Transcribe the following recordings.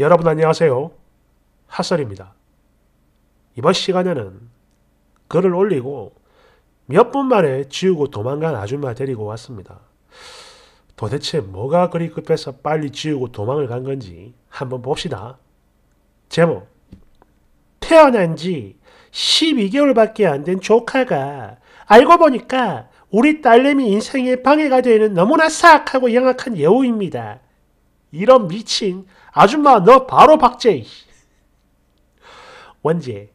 여러분 안녕하세요. 핫설입니다. 이번 시간에는 글을 올리고 몇 분 만에 지우고 도망간 아줌마 데리고 왔습니다. 도대체 뭐가 그리 급해서 빨리 지우고 도망을 간 건지 한번 봅시다. 제목 태어난 지 12개월밖에 안 된 조카가 알고 보니까 우리 딸내미 인생에 방해가 되는 너무나 사악하고 영악한 여우입니다. 이런 미친 아줌마 너 바로 박제. 원재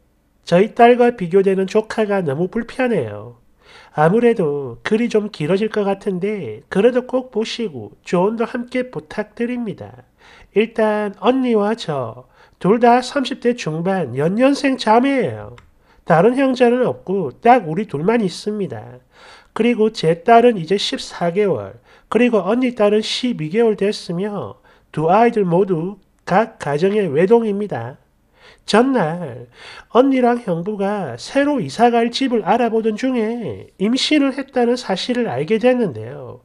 저희 딸과 비교되는 조카가 너무 불편해요. 아무래도 글이 좀 길어질 것 같은데 그래도 꼭 보시고 조언도 함께 부탁드립니다. 일단 언니와 저 둘 다 30대 중반 연년생 자매예요. 다른 형제는 없고 딱 우리 둘만 있습니다. 그리고 제 딸은 이제 14개월, 그리고 언니 딸은 12개월 됐으며 두 아이들 모두 각 가정의 외동입니다. 전날 언니랑 형부가 새로 이사갈 집을 알아보던 중에 임신을 했다는 사실을 알게 됐는데요.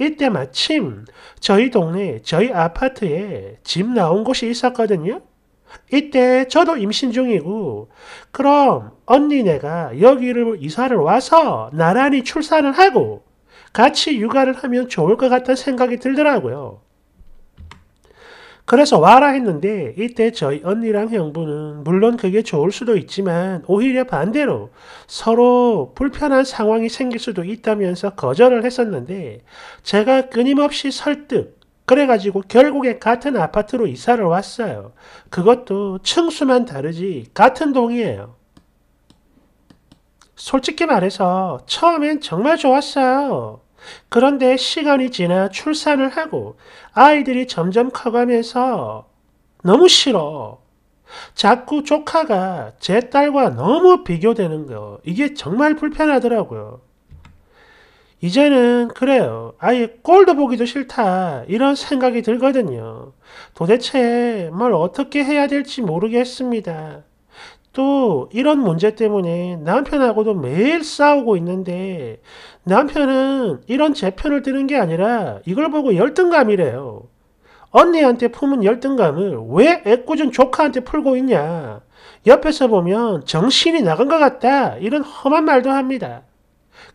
이때 마침 저희 동네 저희 아파트에 집 나온 곳이 있었거든요. 이때 저도 임신 중이고 그럼 언니네가 여기를 이사를 와서 나란히 출산을 하고 같이 육아를 하면 좋을 것 같다는 생각이 들더라고요. 그래서 와라 했는데 이때 저희 언니랑 형부는 물론 그게 좋을 수도 있지만 오히려 반대로 서로 불편한 상황이 생길 수도 있다면서 거절을 했었는데 제가 끊임없이 설득, 그래가지고 결국에 같은 아파트로 이사를 왔어요. 그것도 층수만 다르지 같은 동이에요. 솔직히 말해서 처음엔 정말 좋았어요. 그런데 시간이 지나 출산을 하고 아이들이 점점 커가면서 너무 싫어. 자꾸 조카가 제 딸과 너무 비교되는 거. 이게 정말 불편하더라고요. 이제는 그래요. 아예 꼴도 보기도 싫다. 이런 생각이 들거든요. 도대체 뭘 어떻게 해야 될지 모르겠습니다. 또 이런 문제 때문에 남편하고도 매일 싸우고 있는데 남편은 이런 제 편을 드는 게 아니라 이걸 보고 열등감이래요. 언니한테 품은 열등감을 왜 애꿎은 조카한테 풀고 있냐. 옆에서 보면 정신이 나간 것 같다. 이런 험한 말도 합니다.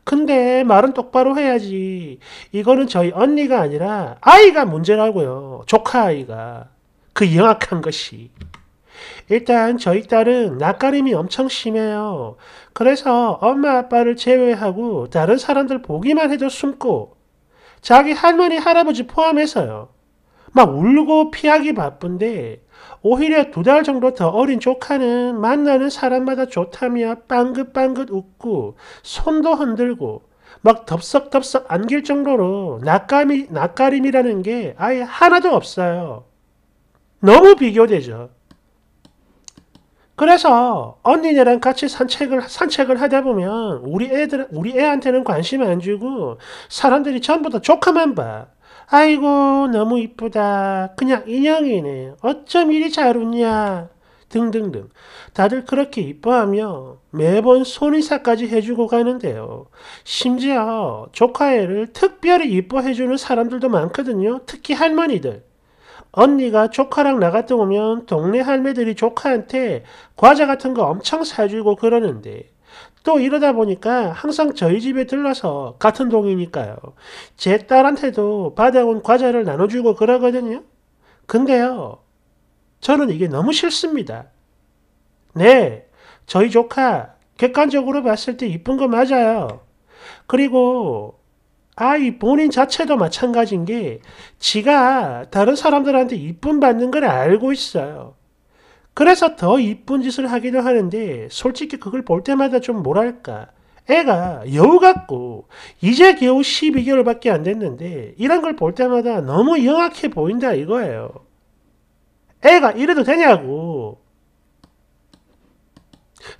근데 말은 똑바로 해야지. 이거는 저희 언니가 아니라 아이가 문제라고요. 조카 아이가. 그 영악한 것이. 일단 저희 딸은 낯가림이 엄청 심해요. 그래서 엄마 아빠를 제외하고 다른 사람들 보기만 해도 숨고 자기 할머니 할아버지 포함해서요. 막 울고 피하기 바쁜데 오히려 두 달 정도 더 어린 조카는 만나는 사람마다 좋다며 빵긋빵긋 웃고 손도 흔들고 막 덥석덥석 안길 정도로 낯가림 낯가림이라는 게 아예 하나도 없어요. 너무 비교되죠. 그래서 언니네랑 같이 산책을 산책을 하다 보면 우리 애들 우리 애한테는 관심 안 주고 사람들이 전부 다 조카만 봐. 아이고 너무 이쁘다. 그냥 인형이네. 어쩜 이리 잘 웃냐. 등등등. 다들 그렇게 이뻐하며 매번 손이사까지 해주고 가는데요. 심지어 조카애를 특별히 이뻐해주는 사람들도 많거든요. 특히 할머니들. 언니가 조카랑 나갔다 오면 동네 할매들이 조카한테 과자 같은 거 엄청 사주고 그러는데 또 이러다 보니까 항상 저희 집에 들러서 같은 동이니까요. 제 딸한테도 받아온 과자를 나눠주고 그러거든요. 근데요, 저는 이게 너무 싫습니다. 네, 저희 조카 객관적으로 봤을 때 이쁜 거 맞아요. 그리고 아이 본인 자체도 마찬가지인 게 지가 다른 사람들한테 이쁨 받는 걸 알고 있어요. 그래서 더 이쁜 짓을 하기도 하는데 솔직히 그걸 볼 때마다 좀 뭐랄까 애가 여우 같고 이제 겨우 12개월밖에 안 됐는데 이런 걸 볼 때마다 너무 영악해 보인다 이거예요. 애가 이래도 되냐고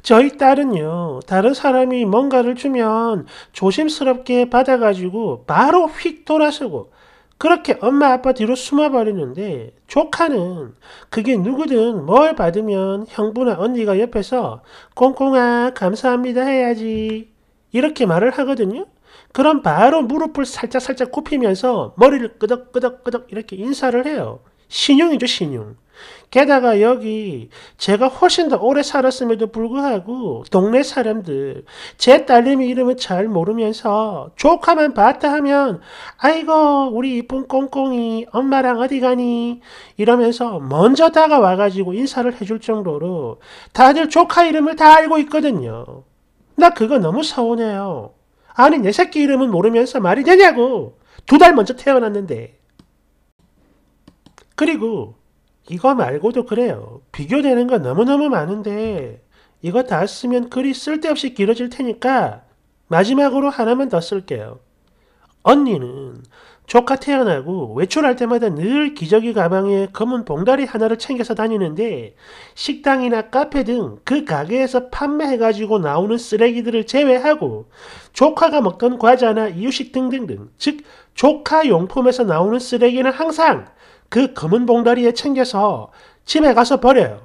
저희 딸은요, 다른 사람이 뭔가를 주면 조심스럽게 받아가지고 바로 휙 돌아서고, 그렇게 엄마 아빠 뒤로 숨어버리는데, 조카는 그게 누구든 뭘 받으면 형부나 언니가 옆에서 꽁꽁아, 감사합니다 해야지. 이렇게 말을 하거든요. 그럼 바로 무릎을 살짝살짝 굽히면서 머리를 끄덕끄덕끄덕 이렇게 인사를 해요. 신용이죠, 신용. 게다가 여기 제가 훨씬 더 오래 살았음에도 불구하고 동네 사람들 제 딸내미 이름을잘 모르면서 조카만 봤다 하면 아이고 우리 이쁜 꽁꽁이 엄마랑 어디 가니 이러면서 먼저 다가와가지고 인사를 해줄 정도로 다들 조카 이름을 다 알고 있거든요. 나 그거 너무 서운해요. 아니 내 새끼 이름은 모르면서 말이 되냐고 두 달 먼저 태어났는데 그리고 이거 말고도 그래요. 비교되는 건 너무너무 많은데 이거 다 쓰면 글이 쓸데없이 길어질 테니까 마지막으로 하나만 더 쓸게요. 언니는 조카 태어나고 외출할 때마다 늘 기저귀 가방에 검은 봉다리 하나를 챙겨서 다니는데 식당이나 카페 등 그 가게에서 판매해가지고 나오는 쓰레기들을 제외하고 조카가 먹던 과자나 이유식 등등등 즉 조카 용품에서 나오는 쓰레기는 항상 그 검은 봉다리에 챙겨서 집에 가서 버려요.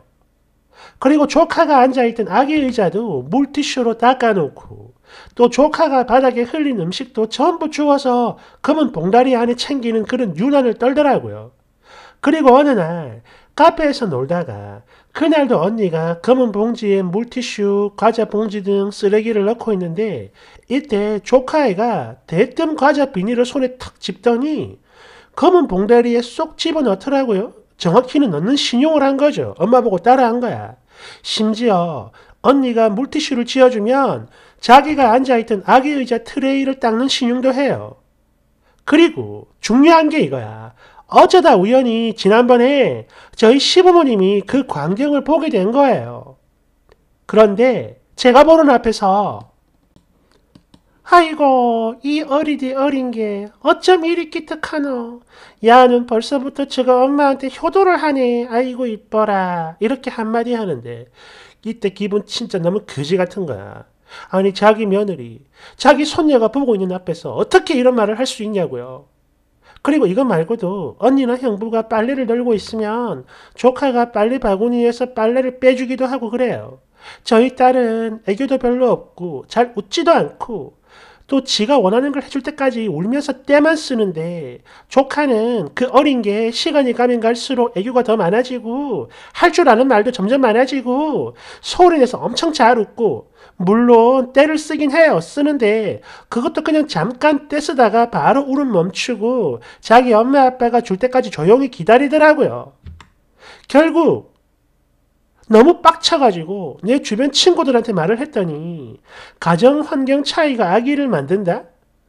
그리고 조카가 앉아있던 아기 의자도 물티슈로 닦아놓고 또 조카가 바닥에 흘린 음식도 전부 주워서 검은 봉다리 안에 챙기는 그런 유난을 떨더라고요. 그리고 어느 날 카페에서 놀다가 그날도 언니가 검은 봉지에 물티슈, 과자 봉지 등 쓰레기를 넣고 있는데 이때 조카애가 대뜸 과자 비닐을 손에 탁 집더니 검은 봉다리에 쏙 집어넣더라고요. 정확히는 넣는 신용을 한 거죠. 엄마 보고 따라한 거야. 심지어 언니가 물티슈를 쥐어주면 자기가 앉아있던 아기 의자 트레이를 닦는 신용도 해요. 그리고 중요한 게 이거야. 어쩌다 우연히 지난번에 저희 시부모님이 그 광경을 보게 된 거예요. 그런데 제가 보는 앞에서 아이고 이 어리디 어린 게 어쩜 이리 기특하노 야는 벌써부터 저가 엄마한테 효도를 하네 아이고 이뻐라 이렇게 한마디 하는데 이때 기분 진짜 너무 거지 같은 거야 아니 자기 며느리 자기 손녀가 보고 있는 앞에서 어떻게 이런 말을 할 수 있냐고요 그리고 이거 말고도 언니나 형부가 빨래를 널고 있으면 조카가 빨래 바구니에서 빨래를 빼주기도 하고 그래요 저희 딸은 애교도 별로 없고 잘 웃지도 않고 또 지가 원하는 걸 해줄 때까지 울면서 때만 쓰는데 조카는 그 어린 게 시간이 가면 갈수록 애교가 더 많아지고 할 줄 아는 말도 점점 많아지고 소리 내서 엄청 잘 웃고 물론 때를 쓰긴 해요 쓰는데 그것도 그냥 잠깐 때 쓰다가 바로 울음 멈추고 자기 엄마 아빠가 줄 때까지 조용히 기다리더라고요 결국 너무 빡쳐가지고 내 주변 친구들한테 말을 했더니 가정 환경 차이가 아기를 만든다?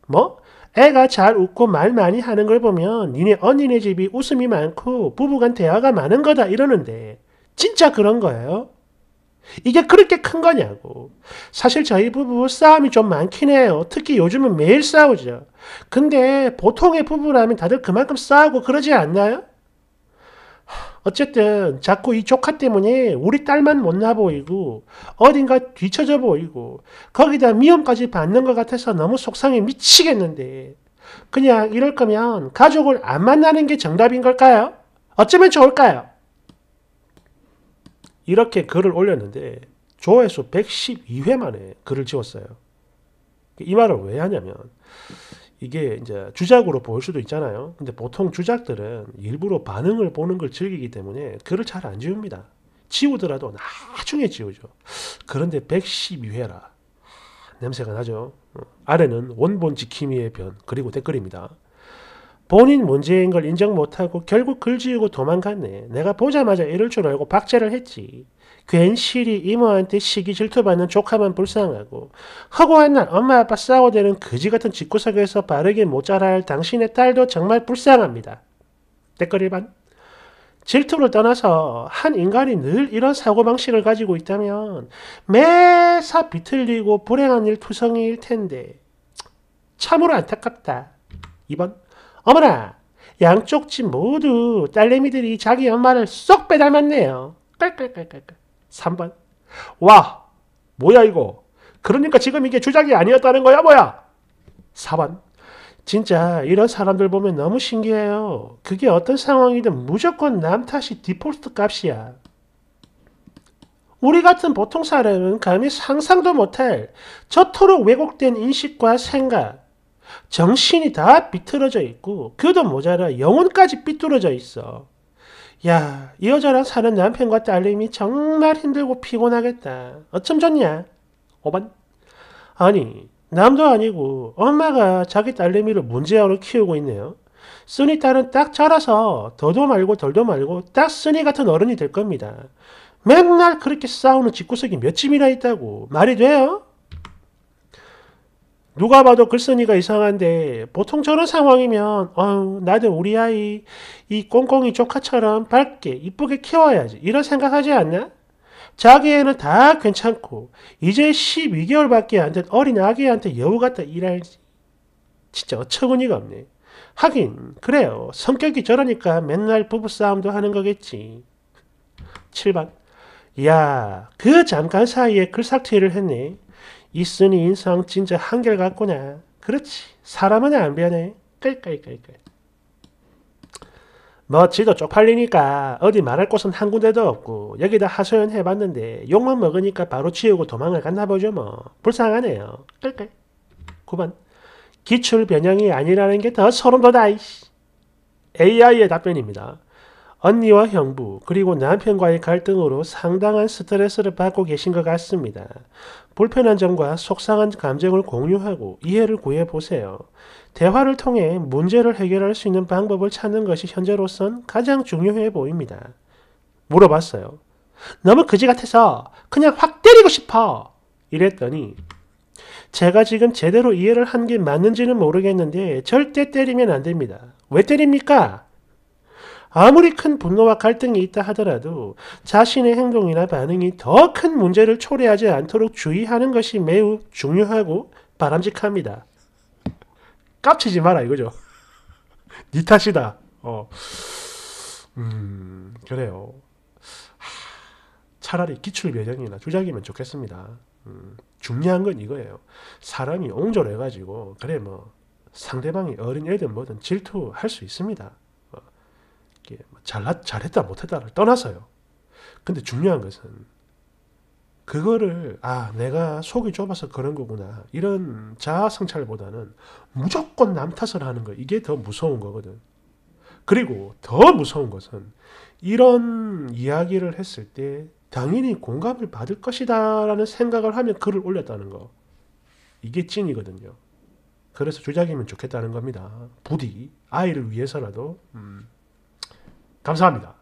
뭐? 애가 잘 웃고 말 많이 하는 걸 보면 니네 언니네 집이 웃음이 많고 부부간 대화가 많은 거다 이러는데 진짜 그런 거예요? 이게 그렇게 큰 거냐고. 사실 저희 부부 싸움이 좀 많긴 해요. 특히 요즘은 매일 싸우죠. 근데 보통의 부부라면 다들 그만큼 싸우고 그러지 않나요? 어쨌든 자꾸 이 조카 때문에 우리 딸만 못나 보이고 어딘가 뒤쳐져 보이고 거기다 미움까지 받는 것 같아서 너무 속상해 미치겠는데 그냥 이럴 거면 가족을 안 만나는 게 정답인 걸까요? 어쩌면 좋을까요? 이렇게 글을 올렸는데 조회수 112회 만에 글을 지웠어요. 이 말을 왜 하냐면 이게 이제 주작으로 보일 수도 있잖아요. 근데 보통 주작들은 일부러 반응을 보는 걸 즐기기 때문에 글을 잘 안 지웁니다. 지우더라도 나중에 지우죠. 그런데 112회라 냄새가 나죠. 아래는 원본 지킴이의 변 그리고 댓글입니다. 본인 문제인 걸 인정 못하고 결국 글 지우고 도망갔네. 내가 보자마자 이럴 줄 알고 박제를 했지. 괜시리 이모한테 시기 질투받는 조카만 불쌍하고 허구한 날 엄마 아빠 싸워대는 그지같은 집구석에서 바르게 모자랄 당신의 딸도 정말 불쌍합니다. 댓글 1반 질투를 떠나서 한 인간이 늘 이런 사고방식을 가지고 있다면 매사 비틀리고 불행한 일 투성이일 텐데 참으로 안타깝다. 2번 어머나 양쪽 집 모두 딸내미들이 자기 엄마를 쏙 빼닮았네요. 깔깔깔깔깔. 3번. 와, 뭐야 이거? 그러니까 지금 이게 주작이 아니었다는 거야 뭐야? 4번. 진짜 이런 사람들 보면 너무 신기해요. 그게 어떤 상황이든 무조건 남 탓이 디폴트 값이야. 우리 같은 보통 사람은 감히 상상도 못할 저토록 왜곡된 인식과 생각, 정신이 다 비틀어져 있고 그도 모자라 영혼까지 삐뚤어져 있어. 야, 이 여자랑 사는 남편과 딸님이 정말 힘들고 피곤하겠다. 어쩜 좋냐? 5번. 아니, 남도 아니고 엄마가 자기 딸내미를 문제아로 키우고 있네요. 쓰니 딸은 딱 자라서 더도 말고 덜도 말고 딱 쓰니 같은 어른이 될 겁니다. 맨날 그렇게 싸우는 집구석이 몇집이나 있다고 말이 돼요? 누가 봐도 글쓴이가 이상한데 보통 저런 상황이면 어, 나도 우리 아이 이 꽁꽁이 조카처럼 밝게 이쁘게 키워야지 이런 생각하지 않나? 자기 애는 다 괜찮고 이제 12개월밖에 안 된 어린 아기한테 여우 같다 일할 지 진짜 어처구니가 없네. 하긴 그래요. 성격이 저러니까 맨날 부부싸움도 하는 거겠지. 7번 야, 그 잠깐 사이에 글삭퇴를 했네. 있으니 인성 진짜 한결 같구나. 그렇지. 사람은 안 변해. 끌끌끌끌. 멋지도 쪽팔리니까 어디 말할 곳은 한 군데도 없고 여기다 하소연 해봤는데 욕만 먹으니까 바로 치우고 도망을 갔나 보죠 뭐. 불쌍하네요. 끌끌. 9번. 기출 변형이 아니라는 게 더 소름 돋아. AI의 답변입니다. 언니와 형부 그리고 남편과의 갈등으로 상당한 스트레스를 받고 계신 것 같습니다. 불편한 점과 속상한 감정을 공유하고 이해를 구해 보세요. 대화를 통해 문제를 해결할 수 있는 방법을 찾는 것이 현재로선 가장 중요해 보입니다. 물어봤어요. 너무 그지 같아서 그냥 확 때리고 싶어! 이랬더니 제가 지금 제대로 이해를 한 게 맞는지는 모르겠는데 절대 때리면 안 됩니다. 왜 때립니까? 아무리 큰 분노와 갈등이 있다 하더라도 자신의 행동이나 반응이 더 큰 문제를 초래하지 않도록 주의하는 것이 매우 중요하고 바람직합니다. 깝치지 마라 이거죠. 니 탓이다. 어. 음, 그래요. 차라리 기출 배정이나 주작이면 좋겠습니다. 음, 중요한 건 이거예요. 사람이 옹졸해가지고, 그래 뭐, 상대방이 어린 애든 뭐든 질투할 수 있습니다. 뭐 잘났, 잘했다 못했다를 떠나서요. 근데 중요한 것은 그거를 아 내가 속이 좁아서 그런 거구나 이런 자아 성찰보다는 무조건 남 탓을 하는 거 이게 더 무서운 거거든. 그리고 더 무서운 것은 이런 이야기를 했을 때 당연히 공감을 받을 것이다라는 생각을 하며 글을 올렸다는 거 이게 찐이거든요. 그래서 조작이면 좋겠다는 겁니다. 부디 아이를 위해서라도 음. 감사합니다.